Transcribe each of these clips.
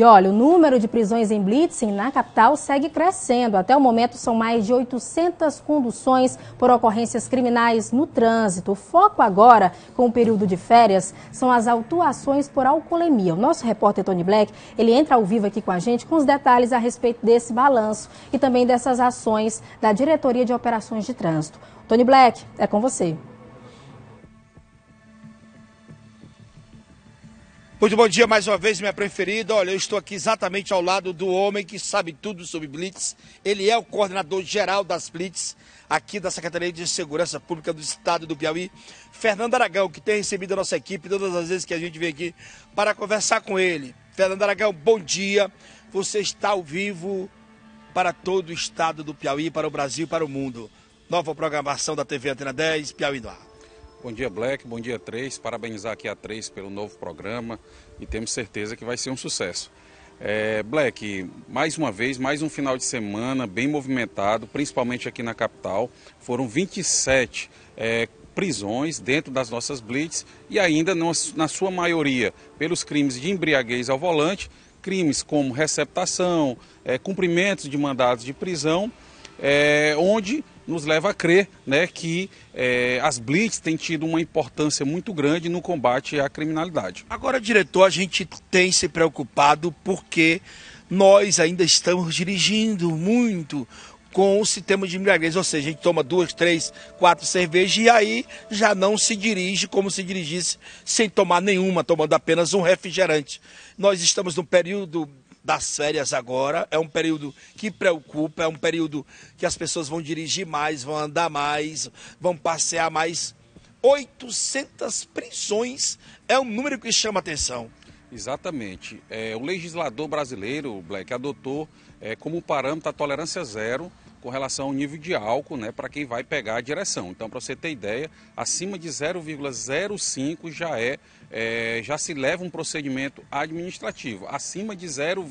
E olha, o número de prisões em Blitzen na capital segue crescendo. Até o momento, são mais de 800 conduções por ocorrências criminais no trânsito. O foco agora, com o período de férias, são as autuações por alcoolemia. O nosso repórter Tony Black, ele entra ao vivo aqui com a gente com os detalhes a respeito desse balanço e também dessas ações da Diretoria de Operações de Trânsito. Tony Black, é com você. Muito bom dia mais uma vez, minha preferida. Olha, eu estou aqui exatamente ao lado do homem que sabe tudo sobre Blitz. Ele é o coordenador geral das Blitz aqui da Secretaria de Segurança Pública do Estado do Piauí, Fernando Aragão, que tem recebido a nossa equipe todas as vezes que a gente vem aqui para conversar com ele. Fernando Aragão, bom dia. Você está ao vivo para todo o estado do Piauí, para o Brasil, para o mundo. Nova programação da TV Antena 10, Piauí do ar. Bom dia, Black. Bom dia, Três. Parabenizar aqui a Três pelo novo programa e temos certeza que vai ser um sucesso. É, Black, mais uma vez, mais um final de semana bem movimentado, principalmente aqui na capital. Foram 27 é, prisões dentro das nossas blitz e ainda na sua maioria pelos crimes de embriaguez ao volante, crimes como receptação, é, cumprimentos de mandados de prisão é, onde nos leva a crer né, que é, as blitz têm tido uma importância muito grande no combate à criminalidade. Agora, diretor, a gente tem se preocupado porque nós ainda estamos dirigindo muito com o sistema de embriaguez, ou seja, a gente toma duas, três, quatro cervejas e aí já não se dirige como se dirigisse sem tomar nenhuma, tomando apenas um refrigerante. Nós estamos num período das férias agora. É um período que preocupa, é um período que as pessoas vão dirigir mais, vão andar mais, vão passear mais. 800 prisões é um número que chama atenção. Exatamente. É, o legislador brasileiro, Black, adotou é, como parâmetro a tolerância zero com relação ao nível de álcool né, para quem vai pegar a direção. Então, para você ter ideia, acima de 0,05 já é é, já se leva um procedimento administrativo. Acima de 0,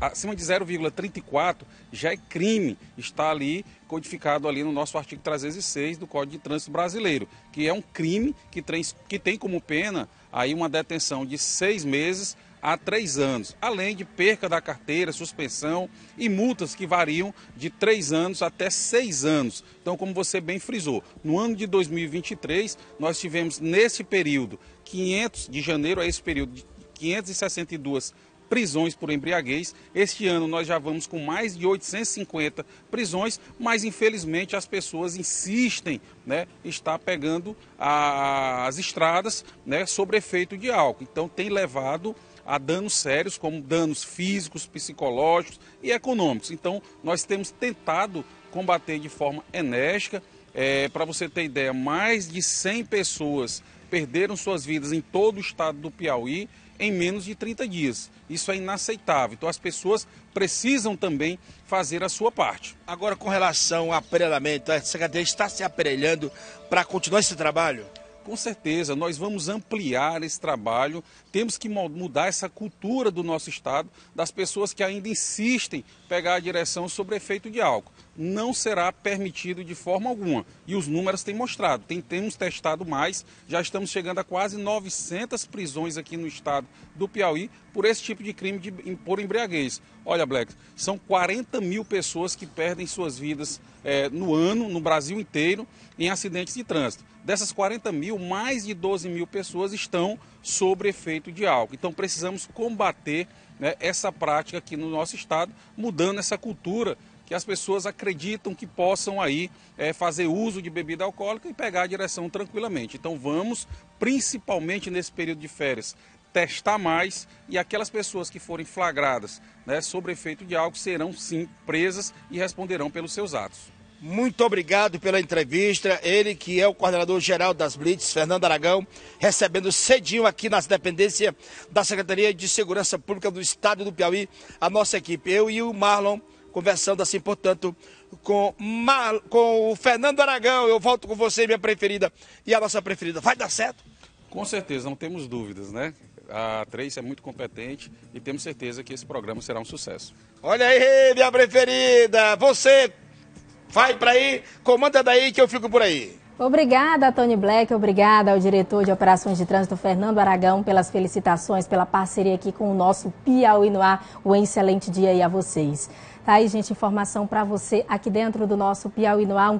acima de 0,34 já é crime, está ali codificado ali no nosso artigo 306 do Código de Trânsito Brasileiro, que é um crime que tem, que tem como pena aí uma detenção de seis meses a três anos, além de perca da carteira, suspensão e multas que variam de três anos até seis anos. Então, como você bem frisou, no ano de 2023, nós tivemos nesse período 500 de janeiro a esse período 562 prisões por embriaguez. Este ano nós já vamos com mais de 850 prisões, mas infelizmente as pessoas insistem, né, está pegando a, as estradas, né, sobre efeito de álcool. Então tem levado a danos sérios, como danos físicos, psicológicos e econômicos. Então, nós temos tentado combater de forma enérgica. É, Para você ter ideia, mais de 100 pessoas perderam suas vidas em todo o estado do Piauí em menos de 30 dias. Isso é inaceitável. Então as pessoas precisam também fazer a sua parte. Agora, com relação ao aparelhamento, a Secretaria está se aparelhando para continuar esse trabalho? com certeza, nós vamos ampliar esse trabalho, temos que mudar essa cultura do nosso Estado, das pessoas que ainda insistem pegar a direção sobre efeito de álcool não será permitido de forma alguma. E os números têm mostrado, tem, temos testado mais, já estamos chegando a quase 900 prisões aqui no estado do Piauí por esse tipo de crime de, por embriaguez. Olha, Black, são 40 mil pessoas que perdem suas vidas é, no ano, no Brasil inteiro, em acidentes de trânsito. Dessas 40 mil, mais de 12 mil pessoas estão sobre efeito de álcool. Então precisamos combater né, essa prática aqui no nosso estado, mudando essa cultura que as pessoas acreditam que possam aí é, fazer uso de bebida alcoólica e pegar a direção tranquilamente. Então vamos, principalmente nesse período de férias, testar mais e aquelas pessoas que forem flagradas né, sobre efeito de álcool serão sim presas e responderão pelos seus atos. Muito obrigado pela entrevista. Ele que é o coordenador geral das Blitz, Fernando Aragão, recebendo cedinho aqui nas dependências da Secretaria de Segurança Pública do Estado do Piauí, a nossa equipe, eu e o Marlon conversando assim, portanto, com, Mar... com o Fernando Aragão. Eu volto com você, minha preferida e a nossa preferida. Vai dar certo? Com certeza, não temos dúvidas, né? A Trace é muito competente e temos certeza que esse programa será um sucesso. Olha aí, minha preferida, você vai para aí, comanda daí que eu fico por aí. Obrigada, Tony Black. Obrigada ao diretor de operações de trânsito, Fernando Aragão, pelas felicitações, pela parceria aqui com o nosso Piauí no ar. Um excelente dia aí a vocês. Tá aí, gente, informação para você aqui dentro do nosso Piauí no ar. Um